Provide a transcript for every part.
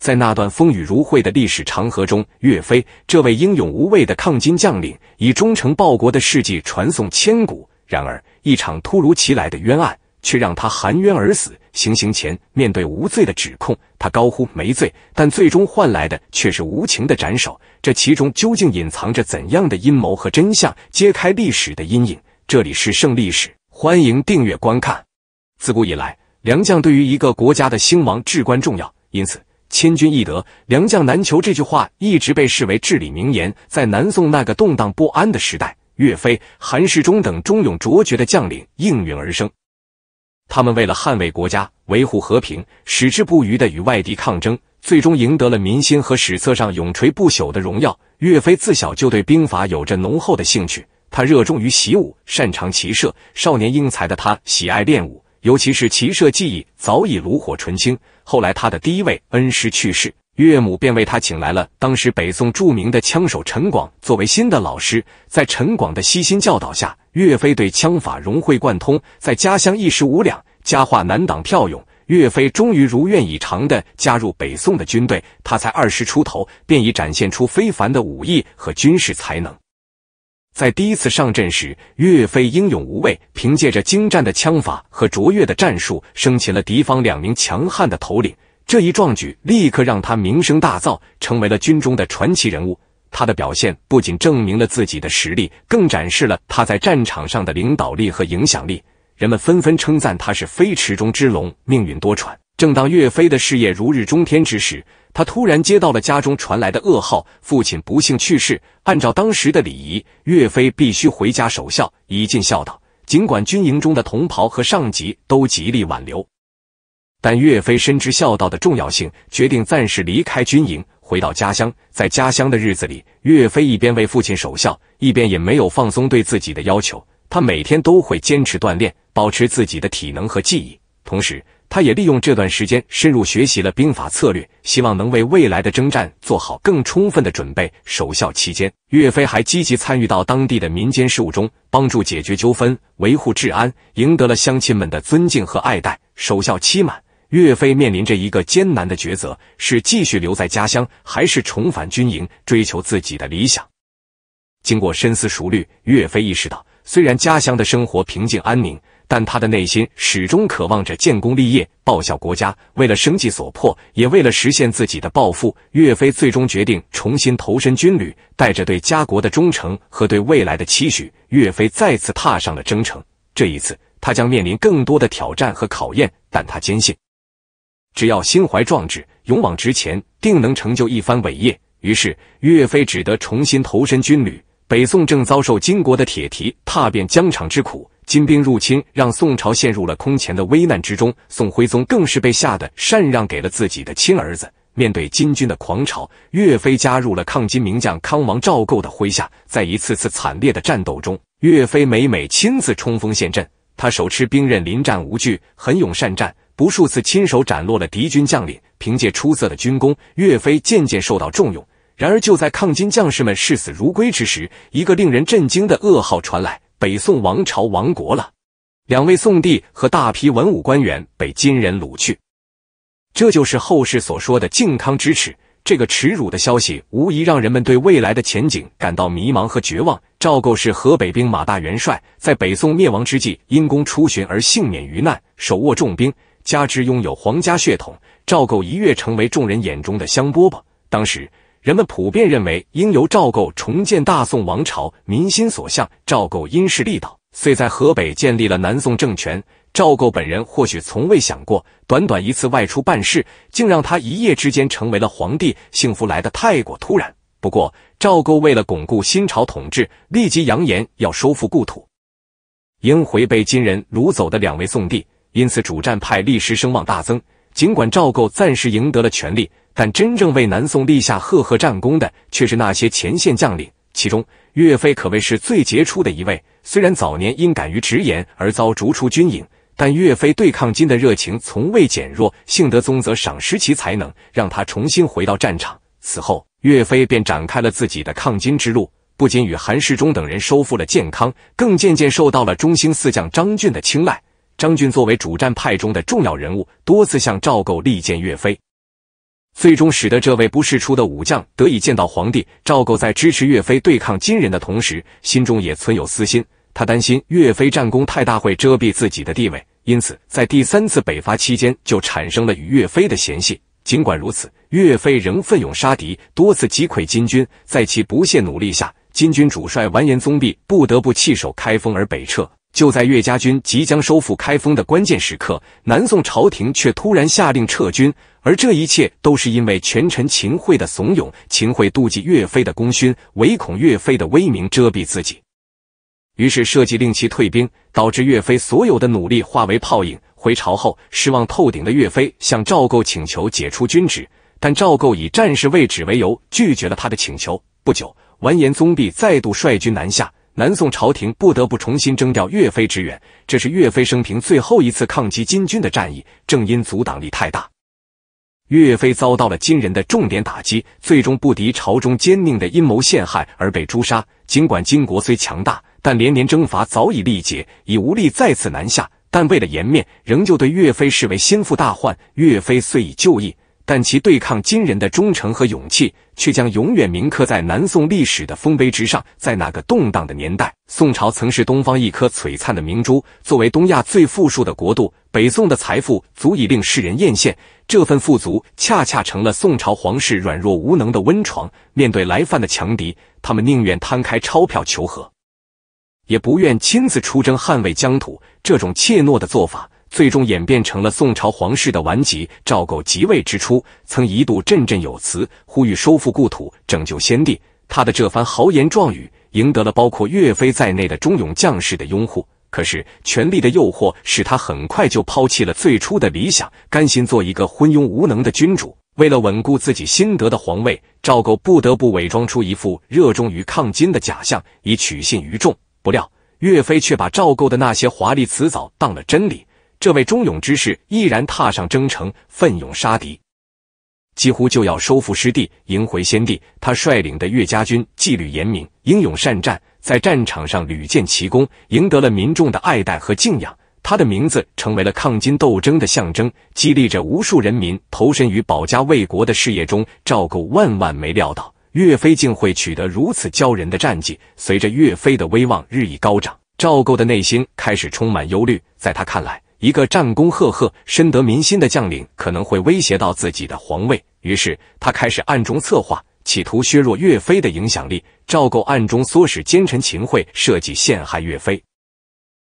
在那段风雨如晦的历史长河中，岳飞这位英勇无畏的抗金将领，以忠诚报国的事迹传颂千古。然而，一场突如其来的冤案却让他含冤而死。行刑前，面对无罪的指控，他高呼“没罪”，但最终换来的却是无情的斩首。这其中究竟隐藏着怎样的阴谋和真相？揭开历史的阴影，这里是《圣历史》，欢迎订阅观看。自古以来，良将对于一个国家的兴亡至关重要，因此。千军易得，良将难求。这句话一直被视为至理名言。在南宋那个动荡不安的时代，岳飞、韩世忠等忠勇卓绝的将领应运而生。他们为了捍卫国家、维护和平，矢志不渝的与外敌抗争，最终赢得了民心和史册上永垂不朽的荣耀。岳飞自小就对兵法有着浓厚的兴趣，他热衷于习武，擅长骑射。少年英才的他喜爱练武，尤其是骑射技艺早已炉火纯青。后来，他的第一位恩师去世，岳母便为他请来了当时北宋著名的枪手陈广作为新的老师。在陈广的悉心教导下，岳飞对枪法融会贯通，在家乡一时无两，佳话难挡票勇。岳飞终于如愿以偿地加入北宋的军队，他才二十出头，便已展现出非凡的武艺和军事才能。在第一次上阵时，岳飞英勇无畏，凭借着精湛的枪法和卓越的战术，生擒了敌方两名强悍的头领。这一壮举立刻让他名声大噪，成为了军中的传奇人物。他的表现不仅证明了自己的实力，更展示了他在战场上的领导力和影响力。人们纷纷称赞他是飞驰中之龙，命运多舛。正当岳飞的事业如日中天之时，他突然接到了家中传来的噩耗，父亲不幸去世。按照当时的礼仪，岳飞必须回家守孝，以尽孝道。尽管军营中的同袍和上级都极力挽留，但岳飞深知孝道的重要性，决定暂时离开军营，回到家乡。在家乡的日子里，岳飞一边为父亲守孝，一边也没有放松对自己的要求。他每天都会坚持锻炼，保持自己的体能和技艺，同时。他也利用这段时间深入学习了兵法策略，希望能为未来的征战做好更充分的准备。守孝期间，岳飞还积极参与到当地的民间事务中，帮助解决纠纷，维护治安，赢得了乡亲们的尊敬和爱戴。守孝期满，岳飞面临着一个艰难的抉择：是继续留在家乡，还是重返军营，追求自己的理想？经过深思熟虑，岳飞意识到，虽然家乡的生活平静安宁。但他的内心始终渴望着建功立业、报效国家。为了生计所迫，也为了实现自己的抱负，岳飞最终决定重新投身军旅。带着对家国的忠诚和对未来的期许，岳飞再次踏上了征程。这一次，他将面临更多的挑战和考验。但他坚信，只要心怀壮志、勇往直前，定能成就一番伟业。于是，岳飞只得重新投身军旅。北宋正遭受金国的铁蹄踏遍疆场之苦。金兵入侵，让宋朝陷入了空前的危难之中。宋徽宗更是被吓得禅让给了自己的亲儿子。面对金军的狂潮，岳飞加入了抗金名将康王赵构的麾下。在一次次惨烈的战斗中，岳飞每每亲自冲锋陷阵。他手持兵刃，临战无惧，很勇善战，无数次亲手斩落了敌军将领。凭借出色的军功，岳飞渐渐受到重用。然而，就在抗金将士们视死如归之时，一个令人震惊的噩耗传来。北宋王朝亡国了，两位宋帝和大批文武官员被金人掳去，这就是后世所说的靖康之耻。这个耻辱的消息无疑让人们对未来的前景感到迷茫和绝望。赵构是河北兵马大元帅，在北宋灭亡之际因公出巡而幸免于难，手握重兵，加之拥有皇家血统，赵构一跃成为众人眼中的香饽饽。当时。人们普遍认为，应由赵构重建大宋王朝，民心所向。赵构因势利导，遂在河北建立了南宋政权。赵构本人或许从未想过，短短一次外出办事，竟让他一夜之间成为了皇帝，幸福来得太过突然。不过，赵构为了巩固新朝统治，立即扬言要收复故土，迎回被金人掳走的两位宋帝，因此主战派历时声望大增。尽管赵构暂时赢得了权力，但真正为南宋立下赫赫战功的却是那些前线将领。其中，岳飞可谓是最杰出的一位。虽然早年因敢于直言而遭逐出军营，但岳飞对抗金的热情从未减弱。幸德宗则赏识其才能，让他重新回到战场。此后，岳飞便展开了自己的抗金之路，不仅与韩世忠等人收复了健康，更渐渐受到了中兴四将张俊的青睐。张俊作为主战派中的重要人物，多次向赵构力荐岳飞，最终使得这位不世出的武将得以见到皇帝。赵构在支持岳飞对抗金人的同时，心中也存有私心，他担心岳飞战功太大会遮蔽自己的地位，因此在第三次北伐期间就产生了与岳飞的嫌隙。尽管如此，岳飞仍奋勇杀敌，多次击溃金军，在其不懈努力下，金军主帅完颜宗弼不得不弃守开封而北撤。就在岳家军即将收复开封的关键时刻，南宋朝廷却突然下令撤军，而这一切都是因为权臣秦桧的怂恿。秦桧妒忌岳飞的功勋，唯恐岳飞的威名遮蔽自己，于是设计令其退兵，导致岳飞所有的努力化为泡影。回朝后，失望透顶的岳飞向赵构请求解除军职，但赵构以战事未止为由拒绝了他的请求。不久，完颜宗弼再度率军南下。南宋朝廷不得不重新征调岳飞支援，这是岳飞生平最后一次抗击金军的战役。正因阻挡力太大，岳飞遭到了金人的重点打击，最终不敌朝中奸佞的阴谋陷害而被诛杀。尽管金国虽强大，但连年征伐早已力竭，已无力再次南下，但为了颜面，仍旧对岳飞视为心腹大患。岳飞虽已就义。但其对抗金人的忠诚和勇气，却将永远铭刻在南宋历史的丰碑之上。在那个动荡的年代，宋朝曾是东方一颗璀璨的明珠。作为东亚最富庶的国度，北宋的财富足以令世人艳羡。这份富足，恰恰成了宋朝皇室软弱无能的温床。面对来犯的强敌，他们宁愿摊开钞票求和，也不愿亲自出征捍卫疆土。这种怯懦的做法。最终演变成了宋朝皇室的顽疾。赵构即位之初，曾一度振振有词，呼吁收复故土、拯救先帝。他的这番豪言壮语，赢得了包括岳飞在内的忠勇将士的拥护。可是，权力的诱惑使他很快就抛弃了最初的理想，甘心做一个昏庸无能的君主。为了稳固自己新得的皇位，赵构不得不伪装出一副热衷于抗金的假象，以取信于众。不料，岳飞却把赵构的那些华丽辞藻当了真理。这位忠勇之士毅然踏上征程，奋勇杀敌，几乎就要收复失地，迎回先帝。他率领的岳家军纪律严明，英勇善战，在战场上屡建奇功，赢得了民众的爱戴和敬仰。他的名字成为了抗金斗争的象征，激励着无数人民投身于保家卫国的事业中。赵构万万没料到，岳飞竟会取得如此骄人的战绩。随着岳飞的威望日益高涨，赵构的内心开始充满忧虑。在他看来，一个战功赫赫、深得民心的将领可能会威胁到自己的皇位，于是他开始暗中策划，企图削弱岳飞的影响力。赵构暗中唆使奸臣秦桧设计陷害岳飞。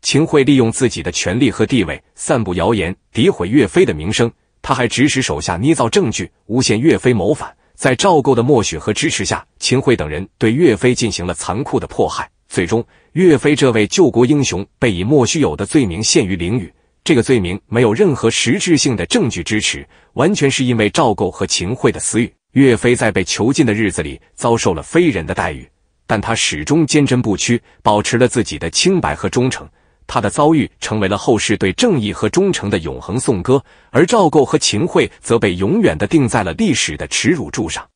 秦桧利用自己的权力和地位，散布谣言，诋毁岳飞的名声。他还指使手下捏造证据，诬陷岳飞谋反。在赵构的默许和支持下，秦桧等人对岳飞进行了残酷的迫害。最终，岳飞这位救国英雄被以莫须有的罪名陷于囹圄。这个罪名没有任何实质性的证据支持，完全是因为赵构和秦桧的私欲。岳飞在被囚禁的日子里，遭受了非人的待遇，但他始终坚贞不屈，保持了自己的清白和忠诚。他的遭遇成为了后世对正义和忠诚的永恒颂歌，而赵构和秦桧则被永远的定在了历史的耻辱柱上。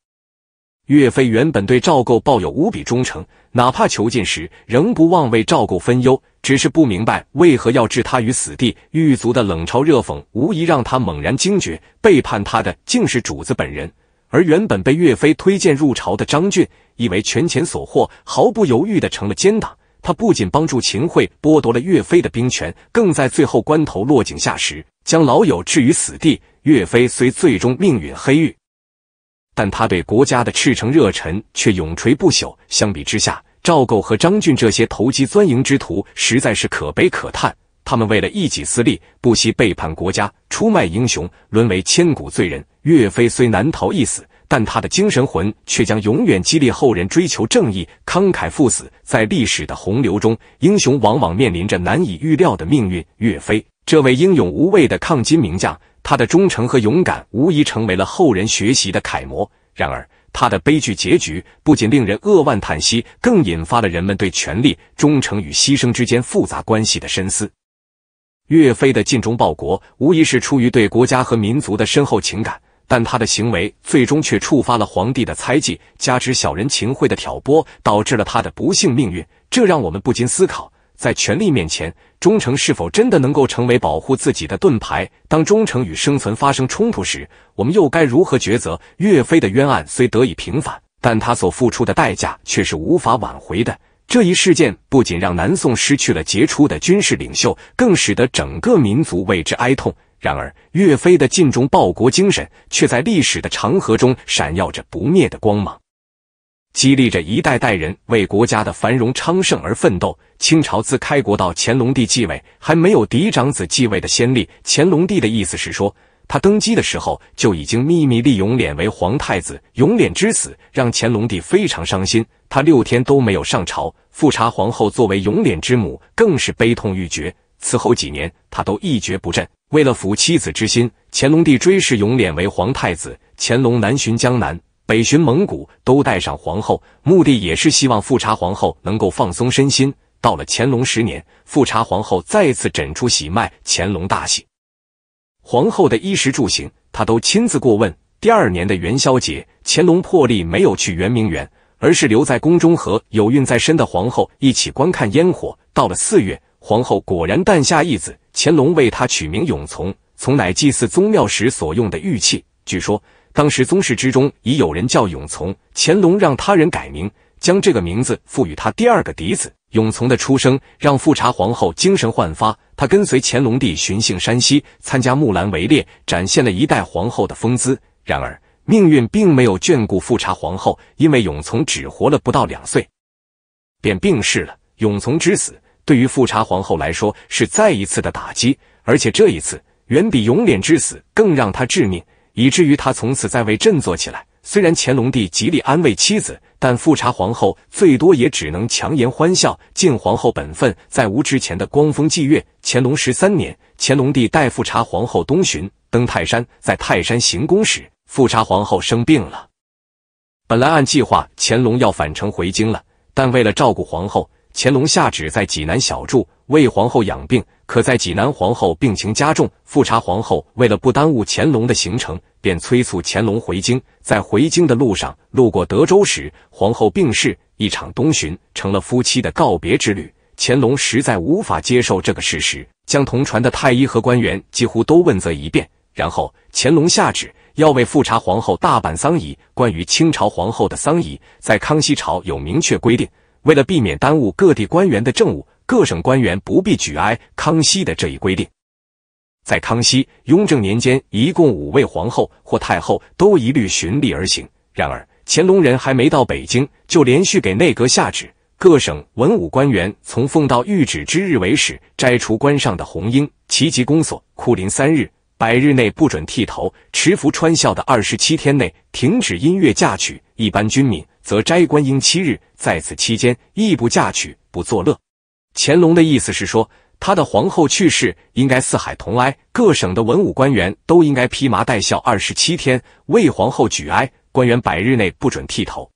岳飞原本对赵构抱有无比忠诚，哪怕囚禁时仍不忘为赵构分忧，只是不明白为何要置他于死地。狱卒的冷嘲热讽，无疑让他猛然惊觉，背叛他的竟是主子本人。而原本被岳飞推荐入朝的张俊，以为权钱所惑，毫不犹豫的成了奸党。他不仅帮助秦桧剥夺了岳飞的兵权，更在最后关头落井下石，将老友置于死地。岳飞虽最终命陨黑狱。但他对国家的赤诚热忱却永垂不朽。相比之下，赵构和张俊这些投机钻营之徒实在是可悲可叹。他们为了一己私利，不惜背叛国家，出卖英雄，沦为千古罪人。岳飞虽难逃一死，但他的精神魂却将永远激励后人追求正义、慷慨赴死。在历史的洪流中，英雄往往面临着难以预料的命运。岳飞这位英勇无畏的抗金名将。他的忠诚和勇敢无疑成为了后人学习的楷模。然而，他的悲剧结局不仅令人扼腕叹息，更引发了人们对权力、忠诚与牺牲之间复杂关系的深思。岳飞的尽忠报国，无疑是出于对国家和民族的深厚情感，但他的行为最终却触发了皇帝的猜忌，加之小人秦桧的挑拨，导致了他的不幸命运。这让我们不禁思考，在权力面前。忠诚是否真的能够成为保护自己的盾牌？当忠诚与生存发生冲突时，我们又该如何抉择？岳飞的冤案虽得以平反，但他所付出的代价却是无法挽回的。这一事件不仅让南宋失去了杰出的军事领袖，更使得整个民族为之哀痛。然而，岳飞的尽忠报国精神却在历史的长河中闪耀着不灭的光芒，激励着一代代人为国家的繁荣昌盛而奋斗。清朝自开国到乾隆帝继位，还没有嫡长子继位的先例。乾隆帝的意思是说，他登基的时候就已经秘密立永琏为皇太子。永琏之死让乾隆帝非常伤心，他六天都没有上朝。富察皇后作为永琏之母，更是悲痛欲绝，此后几年他都一蹶不振。为了抚妻子之心，乾隆帝追视永琏为皇太子。乾隆南巡江南，北巡蒙古，都带上皇后，目的也是希望富察皇后能够放松身心。到了乾隆十年，富察皇后再次诊出喜脉，乾隆大喜。皇后的衣食住行，他都亲自过问。第二年的元宵节，乾隆破例没有去圆明园，而是留在宫中和有孕在身的皇后一起观看烟火。到了四月，皇后果然诞下一子，乾隆为他取名永从，从乃祭祀宗庙时所用的玉器。据说当时宗室之中已有人叫永从，乾隆让他人改名，将这个名字赋予他第二个嫡子。永从的出生让富察皇后精神焕发，她跟随乾隆帝巡幸山西，参加木兰围猎，展现了一代皇后的风姿。然而，命运并没有眷顾富察皇后，因为永从只活了不到两岁，便病逝了。永从之死对于富察皇后来说是再一次的打击，而且这一次远比永琏之死更让她致命，以至于她从此再未振作起来。虽然乾隆帝极力安慰妻子，但富察皇后最多也只能强颜欢笑，尽皇后本分，再无之前的光风霁月。乾隆十三年，乾隆帝带富察皇后东巡，登泰山，在泰山行宫时，富察皇后生病了。本来按计划，乾隆要返程回京了，但为了照顾皇后，乾隆下旨在济南小住，为皇后养病。可在济南，皇后病情加重，富察皇后为了不耽误乾隆的行程。便催促乾隆回京，在回京的路上，路过德州时，皇后病逝，一场东巡成了夫妻的告别之旅。乾隆实在无法接受这个事实，将同船的太医和官员几乎都问责一遍。然后，乾隆下旨要为富察皇后大办丧仪。关于清朝皇后的丧仪，在康熙朝有明确规定，为了避免耽误各地官员的政务，各省官员不必举哀。康熙的这一规定。在康熙、雍正年间，一共五位皇后或太后都一律循例而行。然而，乾隆人还没到北京，就连续给内阁下旨：各省文武官员从奉到谕旨之日为始，摘除冠上的红缨，齐集宫所，哭林三日，百日内不准剃头；持服穿孝的二十七天内，停止音乐嫁娶；一般军民则摘官缨七日，在此期间亦不嫁娶，不作乐。乾隆的意思是说。他的皇后去世，应该四海同哀，各省的文武官员都应该披麻戴孝二十七天为皇后举哀，官员百日内不准剃头，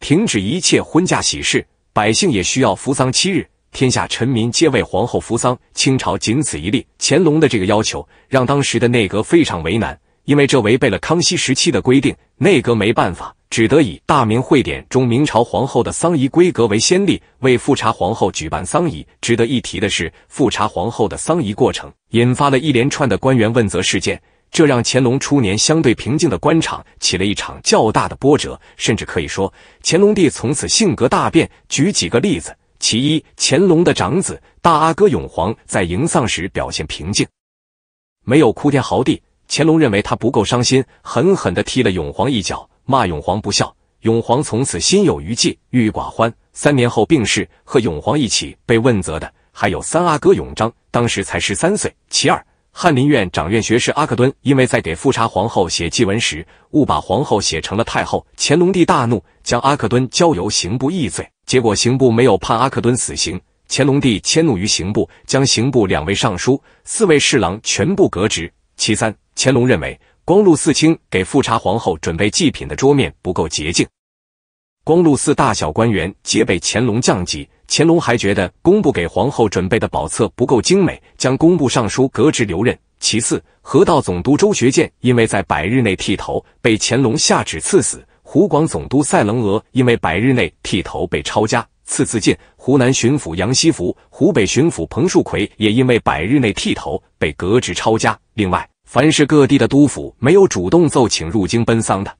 停止一切婚嫁喜事，百姓也需要扶丧七日，天下臣民皆为皇后扶丧。清朝仅此一例，乾隆的这个要求让当时的内阁非常为难，因为这违背了康熙时期的规定，内阁没办法。只得以《大明会典》中明朝皇后的丧仪规格为先例，为富察皇后举办丧仪。值得一提的是，富察皇后的丧仪过程引发了一连串的官员问责事件，这让乾隆初年相对平静的官场起了一场较大的波折，甚至可以说，乾隆帝从此性格大变。举几个例子：其一，乾隆的长子大阿哥永璜在迎丧时表现平静，没有哭天嚎地，乾隆认为他不够伤心，狠狠的踢了永璜一脚。骂永皇不孝，永皇从此心有余悸，郁郁寡欢。三年后病逝。和永皇一起被问责的还有三阿哥永璋，当时才十三岁。其二，翰林院长院学士阿克敦因为在给富察皇后写祭文时误把皇后写成了太后，乾隆帝大怒，将阿克敦交由刑部议罪。结果刑部没有判阿克敦死刑，乾隆帝迁怒于刑部，将刑部两位尚书、四位侍郎全部革职。其三，乾隆认为。光禄寺卿给富察皇后准备祭品的桌面不够洁净，光禄寺大小官员皆被乾隆降级。乾隆还觉得工部给皇后准备的宝册不够精美，将工部尚书革职留任。其次，河道总督周学健因为在百日内剃头，被乾隆下旨赐死；湖广总督赛棱额因为百日内剃头被抄家，赐自尽；湖南巡抚杨锡福、湖北巡抚彭树奎也因为百日内剃头被革职抄家。另外。凡是各地的督府没有主动奏请入京奔丧的，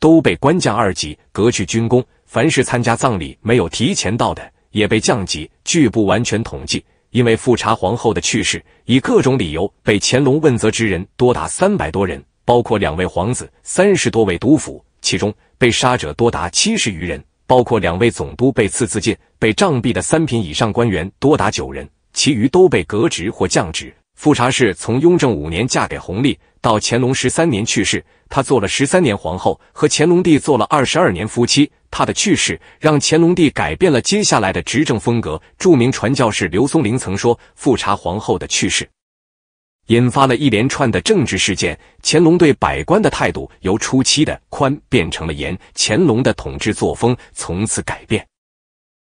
都被官降二级，革去军功；凡是参加葬礼没有提前到的，也被降级。据不完全统计，因为富察皇后的去世，以各种理由被乾隆问责之人多达三百多人，包括两位皇子、三十多位督府，其中被杀者多达七十余人，包括两位总督被赐自尽，被杖毙的三品以上官员多达九人，其余都被革职或降职。富察氏从雍正五年嫁给弘历，到乾隆十三年去世，她做了十三年皇后，和乾隆帝做了二十二年夫妻。她的去世让乾隆帝改变了接下来的执政风格。著名传教士刘松龄曾说，富察皇后的去世引发了一连串的政治事件。乾隆对百官的态度由初期的宽变成了严，乾隆的统治作风从此改变。